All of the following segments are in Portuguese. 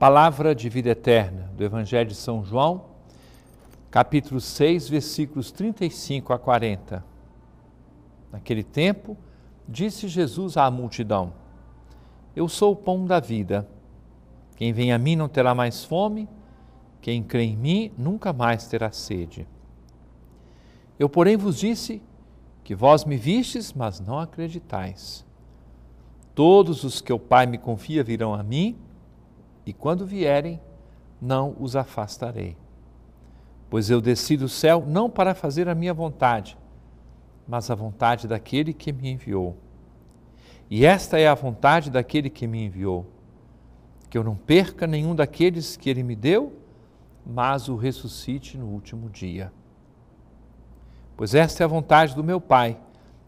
Palavra de vida eterna do Evangelho de São João, capítulo 6, versículos 35 a 40. Naquele tempo, disse Jesus à multidão: Eu sou o pão da vida. Quem vem a mim não terá mais fome, quem crê em mim nunca mais terá sede. Eu, porém, vos disse que vós me vistes, mas não acreditais. Todos os que o Pai me confia virão a mim e quando vierem, não os afastarei. Pois eu desci do céu não para fazer a minha vontade, mas a vontade daquele que me enviou. E esta é a vontade daquele que me enviou, que eu não perca nenhum daqueles que ele me deu, mas o ressuscite no último dia. Pois esta é a vontade do meu Pai,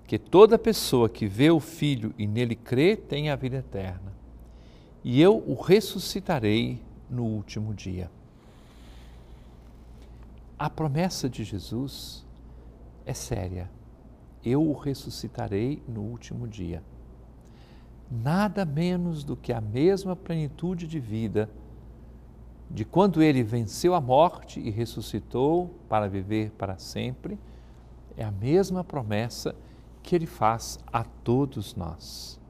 que toda pessoa que vê o Filho e nele crê tenha a vida eterna e eu o ressuscitarei no último dia. A promessa de Jesus é séria. Eu o ressuscitarei no último dia. Nada menos do que a mesma plenitude de vida de quando ele venceu a morte e ressuscitou para viver para sempre, é a mesma promessa que ele faz a todos nós.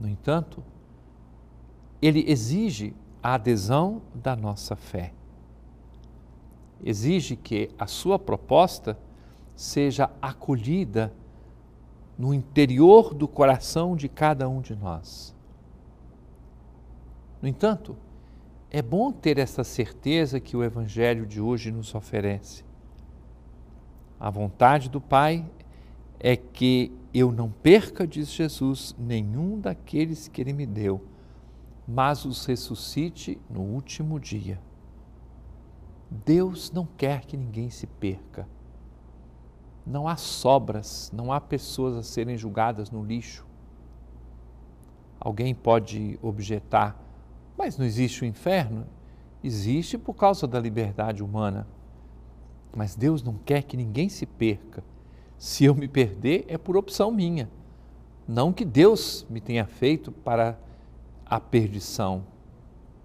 No entanto, ele exige a adesão da nossa fé. Exige que a sua proposta seja acolhida no interior do coração de cada um de nós. No entanto, é bom ter essa certeza que o Evangelho de hoje nos oferece. A vontade do Pai é que eu não perca, diz Jesus, nenhum daqueles que Ele me deu, mas os ressuscite no último dia. Deus não quer que ninguém se perca. Não há sobras, não há pessoas a serem julgadas no lixo. Alguém pode objetar, mas não existe o inferno? Existe por causa da liberdade humana. Mas Deus não quer que ninguém se perca. Se eu me perder, é por opção minha. Não que Deus me tenha feito para a perdição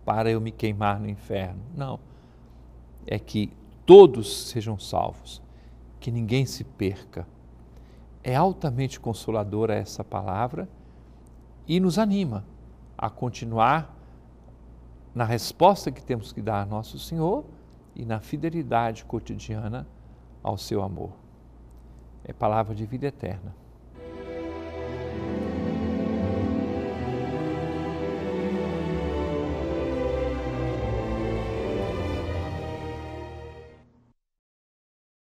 para eu me queimar no inferno. Não. É que todos sejam salvos, que ninguém se perca. É altamente consoladora essa palavra e nos anima a continuar na resposta que temos que dar a nosso Senhor e na fidelidade cotidiana ao seu amor. É palavra de vida eterna.